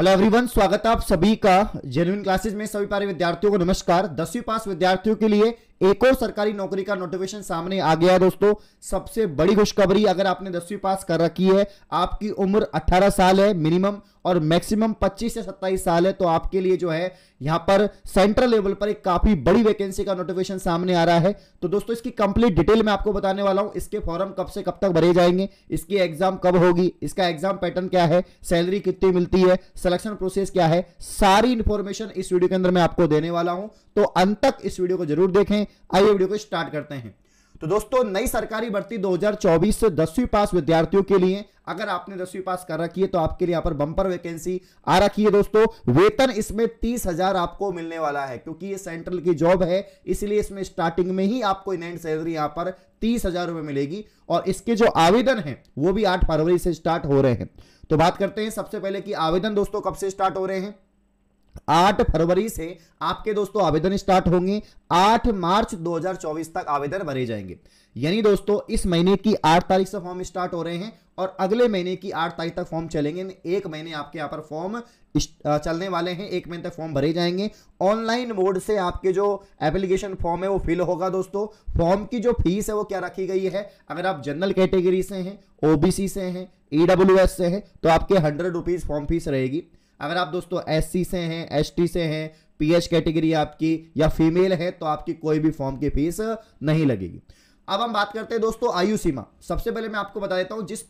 hello everyone स्वागत है आप सभी का जेनविन क्लासेस में सभी प्यारे विद्यार्थियों को नमस्कार दसवीं पास विद्यार्थियों के लिए एक और सरकारी नौकरी का नोटिफिकेशन सामने आ गया है दोस्तों सबसे बड़ी खुशखबरी अगर आपने दसवीं पास कर रखी है आपकी उम्र 18 साल है मिनिमम और मैक्सिमम 25 से 27 साल है तो आपके लिए जो है यहां पर सेंट्रल लेवल पर एक काफी बड़ी वैकेंसी का नोटिफिकेशन सामने आ रहा है तो दोस्तों इसकी कंप्लीट डिटेल में आपको बताने वाला हूं इसके फॉर्म कब से कब तक भरे जाएंगे इसकी एग्जाम कब होगी इसका एग्जाम पैटर्न क्या है सैलरी कितनी मिलती है सिलेक्शन प्रोसेस क्या है सारी इंफॉर्मेशन इस वीडियो के अंदर मैं आपको देने वाला हूं तो अंत तक इस वीडियो को जरूर देखें आइए वीडियो को स्टार्ट करते हैं तो दोस्तों नई सरकारी भर्ती 2024 से दसवीं पास विद्यार्थियों के लिए अगर आपने दसवीं पास कर रखी है तो आपके लिए यहां पर बंपर वैकेंसी आ रखी है दोस्तों वेतन इसमें तीस हजार आपको मिलने वाला है क्योंकि ये सेंट्रल की जॉब है इसलिए इसमें स्टार्टिंग में ही आपको इन एंड सैलरी यहां पर तीस हजार रुपए मिलेगी और इसके जो आवेदन है वो भी आठ फरवरी से स्टार्ट हो रहे हैं तो बात करते हैं सबसे पहले कि आवेदन दोस्तों कब से स्टार्ट हो रहे हैं आठ फरवरी से आपके दोस्तों आवेदन स्टार्ट होंगे आठ मार्च 2024 तक आवेदन भरे जाएंगे यानी दोस्तों इस महीने की आठ तारीख से फॉर्म स्टार्ट हो रहे हैं और अगले महीने की आठ तारीख तक फॉर्म चलेंगे एक महीने आपके यहाँ पर फॉर्म चलने वाले हैं एक महीने तक फॉर्म भरे जाएंगे ऑनलाइन मोड से आपके जो एप्लीकेशन फॉर्म है वो फिल होगा दोस्तों फॉर्म की जो फीस है वो क्या रखी गई है अगर आप जनरल कैटेगरी से हैं ओबीसी से हैं ईडब्ल्यू से हैं तो आपके हंड्रेड रुपीज़ फॉर्म फीस रहेगी अगर आप दोस्तों एस से हैं एस से हैं पीएच कैटेगरी आपकी या फीमेल है तो आपकी कोई भी फॉर्म की फीस नहीं लगेगी अब हम बात करते हैं दोस्तों आयु सीमा सबसे पहले मैं आपको बता देता हूं जिस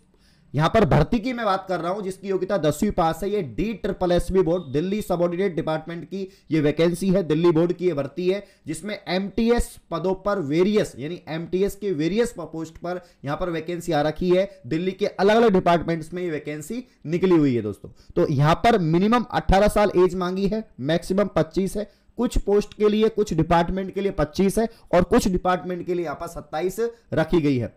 यहां पर भर्ती की मैं बात कर रहा हूं जिसकी योग्यता दसवीं पास है ये D triple S B board Delhi subordinate department की ये वैकेंसी है दिल्ली बोर्ड की ये भर्ती है जिसमें एमटीएस पदों पर वेरियस यानी एमटीएस के वेरियस पोस्ट पर यहां पर वैकेंसी आ रखी है दिल्ली के अलग अलग डिपार्टमेंट्स में ये वैकेंसी निकली हुई है दोस्तों तो यहां पर मिनिमम अट्ठारह साल एज मांगी है मैक्सिमम पच्चीस है कुछ पोस्ट के लिए कुछ डिपार्टमेंट के लिए 25 है और कुछ डिपार्टमेंट के लिए यहाँ पर 27 रखी गई है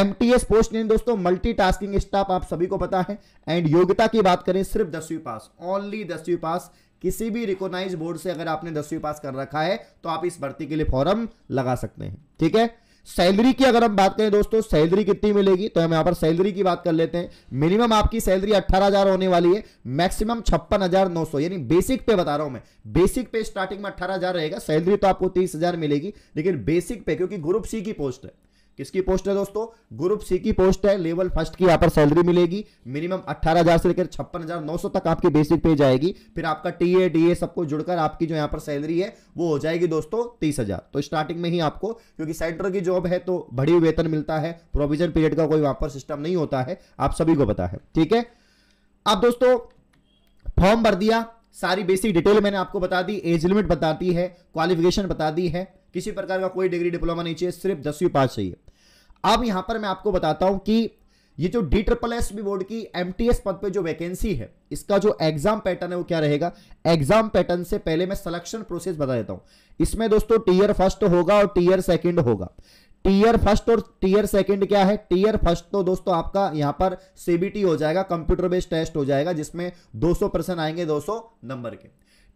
एमटीएस पोस्ट नहीं दोस्तों मल्टीटास्किंग स्टाफ आप सभी को पता है एंड योग्यता की बात करें सिर्फ दसवीं पास ओनली दसवीं पास किसी भी रिकोगनाइज बोर्ड से अगर आपने दसवीं पास कर रखा है तो आप इस भर्ती के लिए फॉर्म लगा सकते हैं ठीक है सैलरी की अगर हम बात करें दोस्तों सैलरी कितनी मिलेगी तो हम यहां पर सैलरी की बात कर लेते हैं मिनिमम आपकी सैलरी अट्ठारह हजार होने वाली है मैक्सिमम छप्पन हजार नौ सौ यानी बेसिक पे बता रहा हूं मैं बेसिक पे स्टार्टिंग में अठारह हजार रहेगा सैलरी तो आपको तीस हजार मिलेगी लेकिन बेसिक पे क्योंकि ग्रुप सी की पोस्ट है किसकी पोस्ट है दोस्तों ग्रुप सी की पोस्ट है लेवल फर्स्ट की यहाँ पर सैलरी मिलेगी मिनिमम 18,000 से लेकर छप्पन तक आपकी बेसिक पे जाएगी फिर आपका टी ए डी ए सबको जुड़कर आपकी जो यहाँ पर सैलरी है वो हो जाएगी दोस्तों हजार तो स्टार्टिंग में ही आपको क्योंकि सेंटर की जॉब है तो बड़ी वेतन मिलता है प्रोविजन पीरियड का कोई वहां पर सिस्टम नहीं होता है आप सभी को पता है ठीक है अब दोस्तों फॉर्म भर दिया सारी बेसिक डिटेल मैंने आपको बता दी एज लिमिट बता दी है क्वालिफिकेशन बता दी है किसी प्रकार का कोई डिग्री डिप्लोमा नहीं चाहिए सिर्फ दसवीं पास चाहिए अब यहां पर मैं आपको बताता हूं कि ये जो D triple S B board की एम पद पे जो वैकेंसी है इसका जो एग्जाम पैटर्न है वो क्या रहेगा एग्जाम पैटर्न से पहले मैं सिलेक्शन प्रोसेस बता देता हूं इसमें दोस्तों टीयर फर्स्ट होगा और टीयर सेकंड होगा टीयर फर्स्ट और टीयर सेकंड क्या है टीयर फर्स्ट तो दोस्तों आपका यहां पर सीबीटी हो जाएगा कंप्यूटर बेस्ड टेस्ट हो जाएगा जिसमें सौ परसेंट आएंगे सौ नंबर के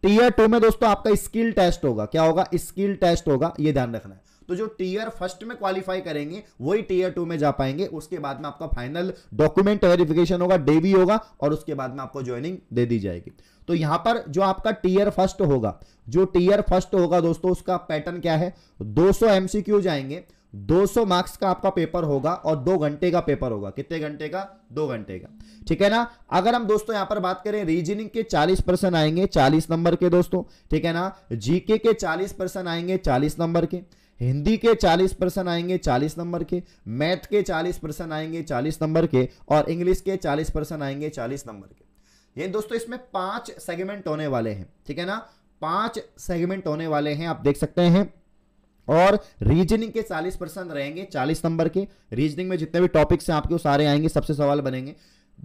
टीयर टू में दोस्तों आपका स्किल टेस्ट होगा क्या होगा स्किल टेस्ट होगा यह ध्यान रखना है तो जो टीयर फर्स्ट में क्वालिफाई करेंगे वही टीयर टू में जा पाएंगे उसके बाद में आपका फाइनल डॉक्यूमेंट वेरिफिकेशन होगा डेवी होगा और उसके बाद में आपको ज्वाइनिंग दे दी जाएगी तो यहां पर जो आपका टीयर फर्स्ट होगा जो टीयर फर्स्ट होगा दोस्तों उसका पैटर्न क्या है 200 एमसीक्यू जाएंगे 200 मार्क्स का आपका पेपर होगा और दो घंटे का पेपर होगा कितने घंटे का दो घंटे का ठीक है ना अगर हम दोस्तों यहां पर बात करें रीजनिंग के 40 परसेंट आएंगे 40 नंबर के दोस्तों ठीक है ना जीके के 40 परसेंट आएंगे 40 नंबर के हिंदी के 40 परसेंट आएंगे 40 नंबर के मैथ के 40 परसेंट आएंगे 40 नंबर के और इंग्लिश के 40 परसेंट आएंगे 40 नंबर के ये दोस्तों इसमें पांच सेगमेंट होने वाले हैं ठीक है ना पांच सेगमेंट होने वाले हैं आप देख सकते हैं और रीजनिंग के 40 परसेंट रहेंगे 40 नंबर के रीजनिंग में जितने भी टॉपिक्स हैं आपके वो सारे आएंगे सबसे सवाल बनेंगे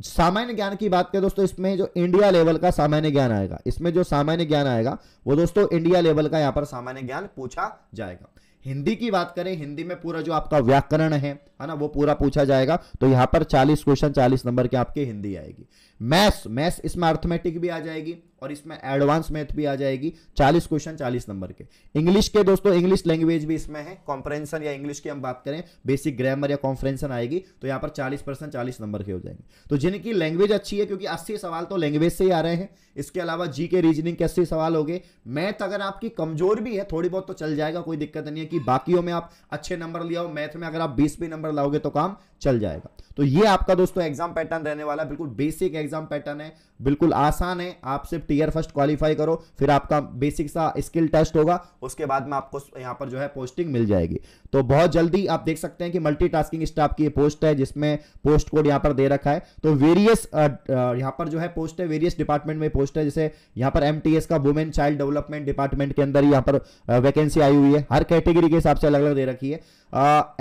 सामान्य ज्ञान की बात करें दोस्तों इसमें जो इंडिया लेवल का सामान्य ज्ञान आएगा इसमें जो सामान्य ज्ञान आएगा वो दोस्तों इंडिया लेवल का यहां पर सामान्य ज्ञान पूछा जाएगा हिंदी की बात करें हिंदी में पूरा जो आपका व्याकरण है है ना वो पूरा पूछा जाएगा तो यहां पर 40 क्वेश्चन 40 नंबर के आपके हिंदी आएगी मैथ्स मैथ्स इसमें अर्थमेटिक भी आ जाएगी और इसमें एडवांस मैथ भी आ जाएगी चालीस क्वेश्चन चालीस नंबर के इंग्लिश के दोस्तों इंग्लिश लैंग्वेज भी इसमें है कॉम्प्रेंसन या इंग्लिश की हम बात करें बेसिक ग्रामर या कॉम्प्रेंसन आएगी तो यहाँ पर चालीस परसेंट चालीस नंबर के हो जाएंगे तो जिनकी लैंग्वेज अच्छी है क्योंकि अस्सी सवाल तो लैंग्वेज से ही आ रहे हैं इसके अलावा जी के रीजनिंग के अस्सी सवाल हो गए मैथ अगर आपकी कमजोर भी है थोड़ी बहुत तो चल जाएगा कोई दिक्कत नहीं है कि बाकियों में आप अच्छे नंबर लिया हो मैथ में अगर आप बीस भी नंबर लाओगे तो काम चल जाएगा तो ये आपका दोस्तों एग्जाम पैटर्न रहने वाला बिल्कुल बेसिक एग्जाम पैटर्न है बिल्कुल आसान है आप सिर्फ टीयर फर्स्ट क्वालिफाई करो फिर आपका बेसिक सा स्किल टेस्ट होगा उसके बाद में आपको यहाँ पर जो है पोस्टिंग मिल जाएगी तो बहुत जल्दी आप देख सकते हैं कि मल्टीटास्किंग स्टाफ की पोस्ट है जिसमें पोस्ट कोड यहाँ पर दे रखा है तो वेरियस यहाँ पर जो है पोस्ट है वेरियस डिपार्टमेंट में पोस्ट है जैसे यहाँ पर एम का वुमेन चाइल्ड डेवलपमेंट डिपार्टमेंट के अंदर यहाँ पर वैकेंसी आई हुई है हर कैटेगरी के हिसाब से अलग अलग दे रखी है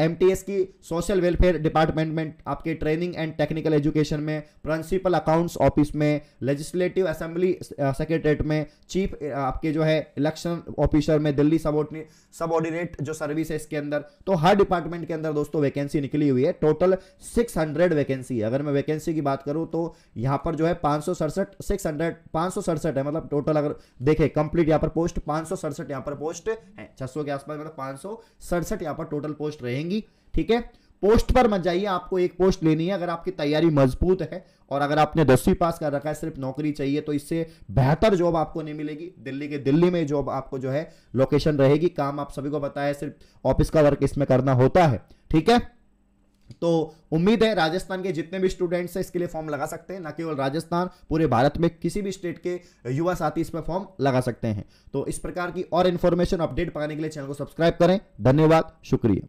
एम uh, की सोशल वेलफेयर डिपार्टमेंट में आपके ट्रेनिंग एंड टेक्निकल एजुकेशन में प्रिंसिपल अकाउंट्स ऑफिस में लेजिस्लेटिव असेंबली सेक्रेटरीट में चीफ आपके जो है इलेक्शन ऑफिसर में दिल्ली सबऑर्डिनेट जो सर्विस है इसके अंदर तो हर डिपार्टमेंट के अंदर दोस्तों वैकेंसी निकली हुई है टोटल 600 वैकेंसी अगर मैं वैकेंसी की बात करूं तो यहां पर जो है पांच सौ सड़सठ सिक्स हंड्रेड पांच सौ सड़सठ है मतलब टोटल अगर देखे कंप्लीट यहाँ पर पोस्ट पांच सौ सड़सठ यहाँ पर पोस्ट है छह के आसपास मतलब पांच सौ सड़सठ पर टोटल पोस्ट रहेंगी ठीक है पोस्ट पर मत जाइए आपको एक पोस्ट लेनी है अगर आपकी तैयारी मजबूत है और अगर आपने दसवीं पास कर रखा है सिर्फ नौकरी चाहिए तो इससे बेहतर जॉब आपको नहीं मिलेगी दिल्ली के दिल्ली में जॉब आपको जो है लोकेशन रहेगी काम आप सभी को बताया है सिर्फ ऑफिस का वर्क इसमें करना होता है ठीक है तो उम्मीद है राजस्थान के जितने भी स्टूडेंट्स हैं इसके लिए फॉर्म लगा सकते हैं ना केवल राजस्थान पूरे भारत में किसी भी स्टेट के युवा साथी इसमें फॉर्म लगा सकते हैं तो इस प्रकार की और इन्फॉर्मेशन अपडेट पाने के लिए चैनल को सब्सक्राइब करें धन्यवाद शुक्रिया